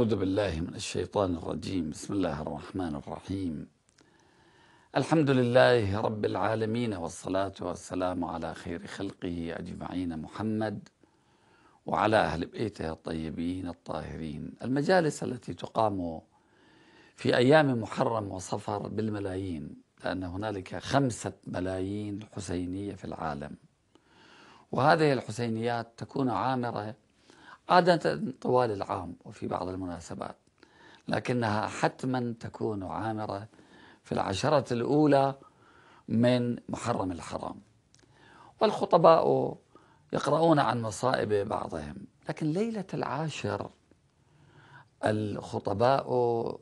أعوذ بالله من الشيطان الرجيم بسم الله الرحمن الرحيم الحمد لله رب العالمين والصلاة والسلام على خير خلقه أجمعين محمد وعلى أهل بيته الطيبين الطاهرين المجالس التي تقام في أيام محرم وصفر بالملايين لأن هنالك خمسة ملايين حسينية في العالم وهذه الحسينيات تكون عامرة عادة طوال العام وفي بعض المناسبات لكنها حتما تكون عامرة في العشرة الأولى من محرم الحرام والخطباء يقرؤون عن مصائب بعضهم لكن ليلة العاشر الخطباء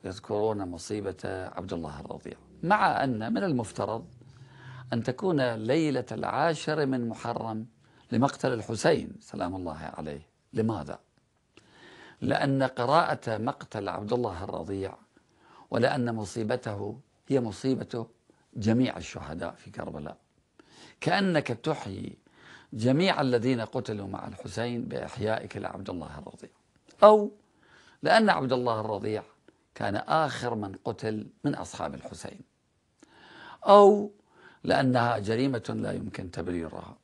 يذكرون مصيبة عبد الله الرضيع مع أن من المفترض أن تكون ليلة العاشر من محرم لمقتل الحسين سلام الله عليه لماذا؟ لأن قراءة مقتل عبد الله الرضيع ولأن مصيبته هي مصيبة جميع الشهداء في كربلاء كأنك تحيي جميع الذين قتلوا مع الحسين بإحيائك لعبد الله الرضيع أو لأن عبد الله الرضيع كان آخر من قتل من أصحاب الحسين أو لأنها جريمة لا يمكن تبريرها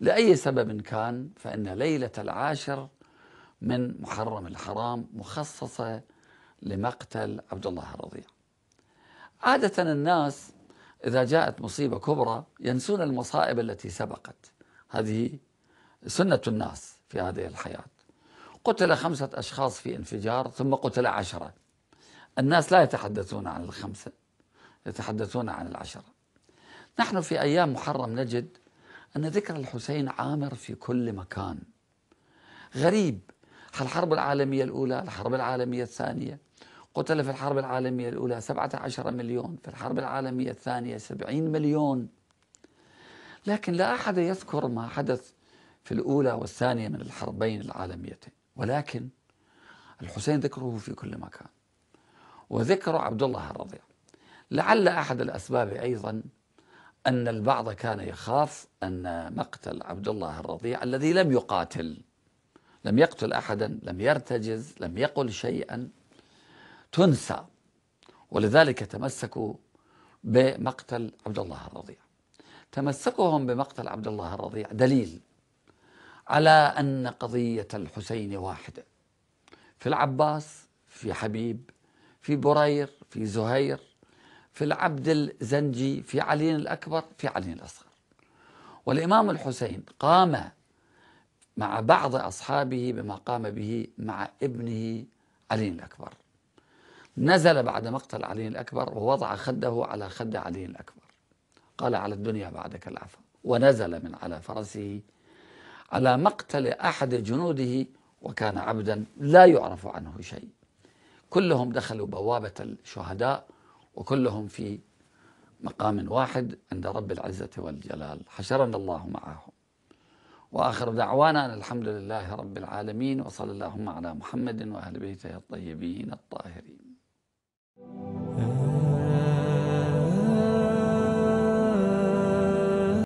لأي سبب كان فإن ليلة العاشر من محرم الحرام مخصصة لمقتل عبد الله الرضيع عادة الناس إذا جاءت مصيبة كبرى ينسون المصائب التي سبقت هذه سنة الناس في هذه الحياة قتل خمسة أشخاص في انفجار ثم قتل عشرة الناس لا يتحدثون عن الخمسة يتحدثون عن العشرة نحن في أيام محرم نجد أن ذكر الحسين عامر في كل مكان غريب الحرب العالمية الأولى الحرب العالمية الثانية قتل في الحرب العالمية الأولى 17 مليون في الحرب العالمية الثانية 70 مليون لكن لا أحد يذكر ما حدث في الأولى والثانية من الحربين العالميتين ولكن الحسين ذكره في كل مكان وذكر عبد الله الرضيع لعل أحد الأسباب أيضا أن البعض كان يخاف أن مقتل عبد الله الرضيع الذي لم يقاتل لم يقتل أحدا لم يرتجز لم يقل شيئا تنسى ولذلك تمسكوا بمقتل عبد الله الرضيع تمسكهم بمقتل عبد الله الرضيع دليل على أن قضية الحسين واحدة في العباس في حبيب في برير في زهير في العبد الزنجي في علي الأكبر في علي الأصغر والإمام الحسين قام مع بعض أصحابه بما قام به مع ابنه علي الأكبر نزل بعد مقتل علي الأكبر ووضع خده على خد علي الأكبر قال على الدنيا بعدك العفو ونزل من على فرسه على مقتل أحد جنوده وكان عبدا لا يعرف عنه شيء كلهم دخلوا بوابة الشهداء وكلهم في مقام واحد عند رب العزة والجلال حشرنا الله معهم وآخر دعوانا أن الحمد لله رب العالمين وصلى اللهم على محمد وأهل بيته الطيبين الطاهرين